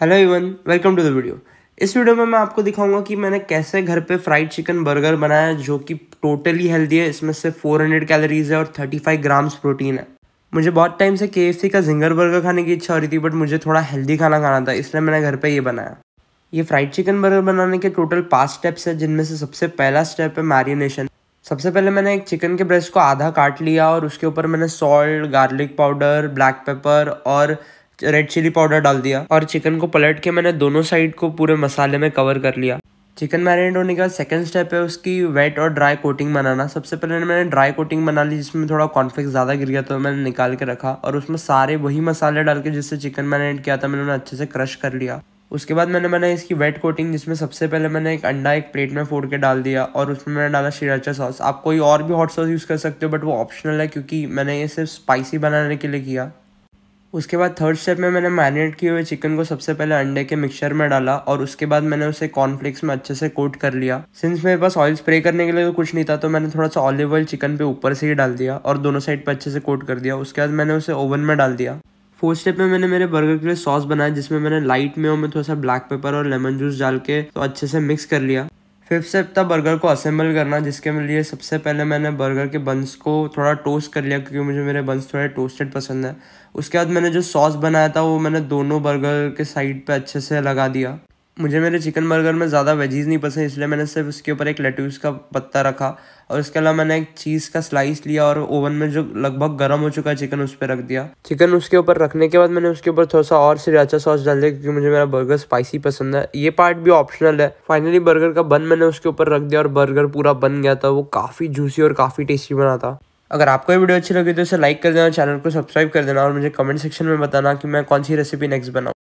hello even welcome to the video इस वीडियो में मैं आपको दिखाऊंगा कि मैंने कैसे घर पे फ्राइड चिकन बर्गर बनाया जो कि टोटली हेल्दी है इसमें से 400 कैलोरीज है और 35 ग्राम्स प्रोटीन है मुझे बहुत टाइम से के का जिंगर बर्गर खाने की इच्छा हो रही थी बट मुझे थोड़ा हेल्दी खाना खाना था इसलिए मैंने घर पर ये बनाया ये फ्राइड चिकन बर्गर बनाने के टोटल पाँच स्टेप्स है जिनमें से सबसे पहला स्टेप है मैरिनेशन सबसे पहले मैंने एक चिकन के ब्रेस्ट को आधा काट लिया और उसके ऊपर मैंने salt garlic powder black pepper और रेड चिली पाउडर डाल दिया और चिकन को पलट के मैंने दोनों साइड को पूरे मसाले में कवर कर लिया चिकन मैरिनेट होने के बाद सेकेंड स्टेप है उसकी वेट और ड्राई कोटिंग बनाना सबसे पहले मैंने ड्राई कोटिंग बना ली जिसमें थोड़ा कॉन्फ्लिक्स ज़्यादा गिर गया तो मैंने निकाल के रखा और उसमें सारे वही मसाले डाल के जिससे चिकन मैरिनेट किया था मैंने उन्हें अच्छे से क्रश कर लिया उसके बाद मैंने मैंने इसकी वेट कोटिंग जिसमें सबसे पहले मैंने एक अंडा एक प्लेट में फोड़ के डाल दिया और उसमें मैंने डाला शिराचा सॉस आप कोई और भी हॉट सॉस यूज़ कर सकते हो बट वो ऑप्शनल है क्योंकि मैंने ये सिर्फ स्पाइसी बनाने के लिए किया उसके बाद थर्ड स्टेप में मैंने मैरिनेट किए हुए चिकन को सबसे पहले अंडे के मिक्सचर में डाला और उसके बाद मैंने उसे कॉर्नफ्लेक्स में अच्छे से कोट कर लिया सिंस मेरे पास ऑयल स्प्रे करने के लिए तो कुछ नहीं था तो मैंने थोड़ा सा ऑलिव ऑयल चिकन पे ऊपर से ही डाल दिया और दोनों साइड पर अच्छे से कोट कर दिया उसके बाद मैंने उसे ओवन में डाल दिया फोर्थ स्टेप में मैंने मेरे बर्गर के लिए सॉस बनाया जिसमें मैंने लाइट और में थोड़ा सा ब्लैक पेपर और लेमन जूस डाल के तो अच्छे से मिक्स कर लिया फिफ्थ स्टेप था बर्गर को असेंबल करना जिसके लिए सबसे पहले मैंने बर्गर के बंस को थोड़ा टोस्ट कर लिया क्योंकि मुझे मेरे बंस थोड़े टोस्टेड पसंद है उसके बाद मैंने जो सॉस बनाया था वो मैंने दोनों बर्गर के साइड पे अच्छे से लगा दिया मुझे मेरे चिकन बर्गर में ज़्यादा वेजीज़ नहीं पसंद इसलिए मैंने सिर्फ उसके ऊपर एक लेट्यूस का पत्ता रखा और इसके अलावा मैंने एक चीज़ का स्लाइस लिया और ओवन में जो लगभग गर्म हो चुका है चिकन उस पर रख दिया चिकन उसके ऊपर रखने के बाद मैंने उसके ऊपर थोड़ा सा और सिराचा सॉस डाल दिया क्योंकि मुझे मेरा बर्गर स्पाइसी पसंद है ये पार्ट भी ऑप्शनल है फाइनली बर्गर का बन मैंने उसके ऊपर रख दिया और बर्गर पूरा बन गया था वो काफ़ी जूसी और काफ़ी टेस्टी बना था अगर आपको ये वीडियो अच्छी लगी तो इसे लाइक कर देना चैनल को सब्सक्राइब कर देना और मुझे कमेंट सेक्शन में बताना कि मैं कौन सी रेसिपी नेक्स्ट बनाऊँ